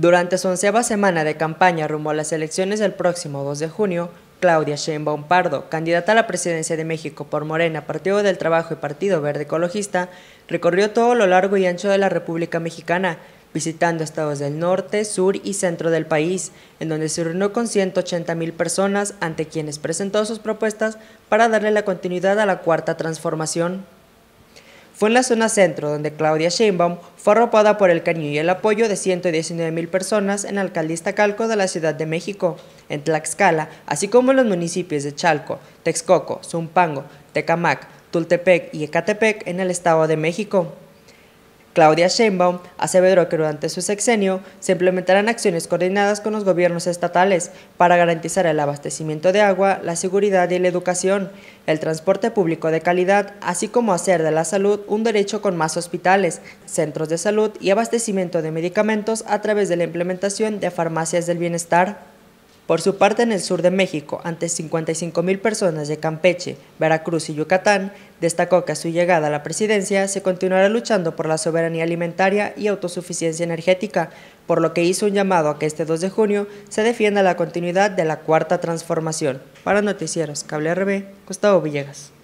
Durante su onceava semana de campaña rumbo a las elecciones del próximo 2 de junio, Claudia Sheinbaum Pardo, candidata a la presidencia de México por Morena, Partido del Trabajo y Partido Verde Ecologista, recorrió todo lo largo y ancho de la República Mexicana, visitando estados del norte, sur y centro del país, en donde se reunió con 180.000 personas ante quienes presentó sus propuestas para darle la continuidad a la cuarta transformación. Fue en la zona centro donde Claudia Sheinbaum fue arropada por el cariño y el apoyo de 119 mil personas en Alcaldista Calco de la Ciudad de México, en Tlaxcala, así como en los municipios de Chalco, Texcoco, Zumpango, Tecamac, Tultepec y Ecatepec en el Estado de México. Claudia Sheinbaum aseveró que durante su sexenio se implementarán acciones coordinadas con los gobiernos estatales para garantizar el abastecimiento de agua, la seguridad y la educación, el transporte público de calidad, así como hacer de la salud un derecho con más hospitales, centros de salud y abastecimiento de medicamentos a través de la implementación de farmacias del bienestar. Por su parte, en el sur de México, ante 55.000 personas de Campeche, Veracruz y Yucatán, destacó que a su llegada a la presidencia se continuará luchando por la soberanía alimentaria y autosuficiencia energética, por lo que hizo un llamado a que este 2 de junio se defienda la continuidad de la cuarta transformación. Para Noticieros Cable RB, Gustavo Villegas.